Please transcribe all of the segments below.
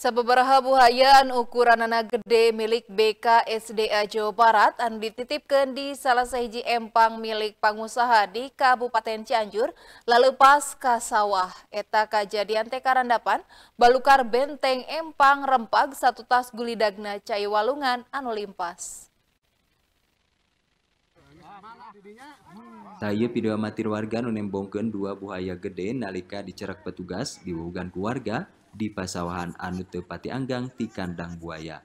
Sababaraha buhayaan ukuran anak gede milik BKSDA Jawa Barat an dititipkan di salah seiji empang milik pengusaha di Kabupaten Cianjur lalu pasca sawah. Eta kejadian tekarandapan balukar benteng empang rempag satu tas gulidagna cai walungan anu limpas. Saya video amatir warga nunembongken dua buaya gede nalika dicerak petugas di wugan keluarga di pasawahan anu tepati anggang di kandang buaya.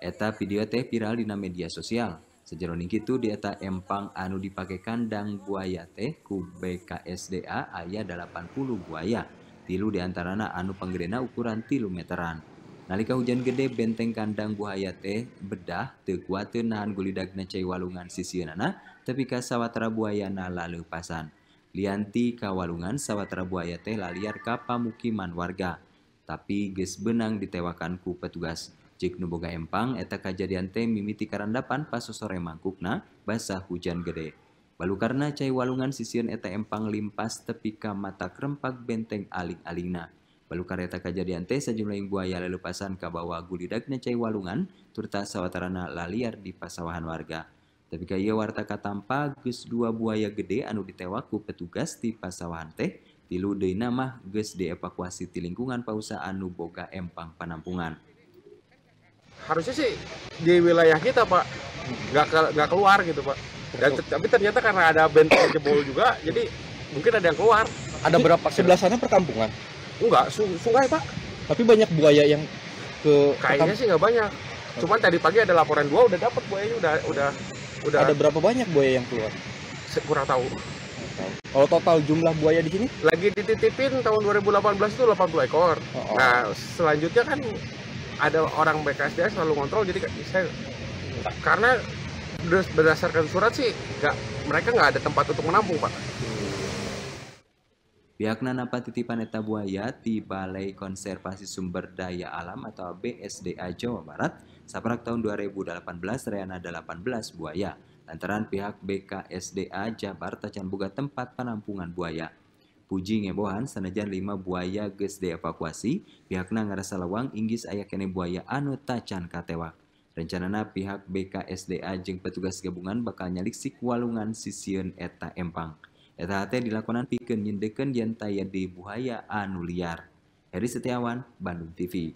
Eta video teh viral di media sosial. Sejeroning itu di eta empang anu dipakai kandang buaya teh ku BKSDA ayah 80 buaya. Tilu diantarana anu penggerena ukuran tilu meteran. Nalika hujan gede benteng kandang buaya teh bedah teu nahan gulidagna cai walungan sisieunana tepi ka sawatara buayana laleupasan. Lianti ka walungan sawatara buaya teh laliar ka pamukiman warga. Tapi geus benang ditewakan ku petugas. Jik nuboga empang eta kajadian teh mimiti karandapan pas sore mangkukna basah hujan gede. Balu karena cai walungan sisieun eta empang limpas tepi ka mata krempak benteng aling-alingna kareta kajadian teh sejumlah buaya pasan ke bawah gulidaknya cai walungan turta sawatarana laliar di pasawahan warga. Tapi kaya warta katampa ges dua buaya gede anu ditewaku petugas di pasawahan teh tilu nama mah geus dievakuasi di lingkungan pausa anu boga empang penampungan. Harusnya sih di wilayah kita, Pak, nggak ke, keluar gitu, Pak. Dan, tapi ternyata karena ada bentuk jebol juga, jadi mungkin ada yang keluar. Ada berapa? Sebelah sana perkampungan? Enggak, sungai pak. Tapi banyak buaya yang ke. Kayaknya sih nggak banyak. Cuman tadi pagi ada laporan dua udah dapat buayanya udah udah udah. Ada berapa banyak buaya yang keluar? Kurang tahu. Kalau total jumlah buaya di sini? Lagi dititipin tahun 2018 itu 80 ekor. Oh, oh. Nah selanjutnya kan ada orang BKSDA selalu ngontrol jadi saya karena berdasarkan surat sih nggak mereka nggak ada tempat untuk menampung pak. Pihak napa titipan eta buaya di Balai Konservasi Sumber Daya Alam atau BSDA Jawa Barat saprak tahun 2018 reana 18 buaya lantaran pihak BKSDA Jabar Tacan buka tempat penampungan buaya. Puji ngebohan sanajan 5 buaya geus dievakuasi, pihakna ngarasa lawang inggis aya kene buaya anu tacan katewak. Rencanana pihak BKSDA jeng petugas gabungan bakal nyaliksik walungan sisieun eta empang. Eta dilakukan dilakonan pikeun nyindekeun yang taya di anu liar. Heri Setiawan, Bandung TV.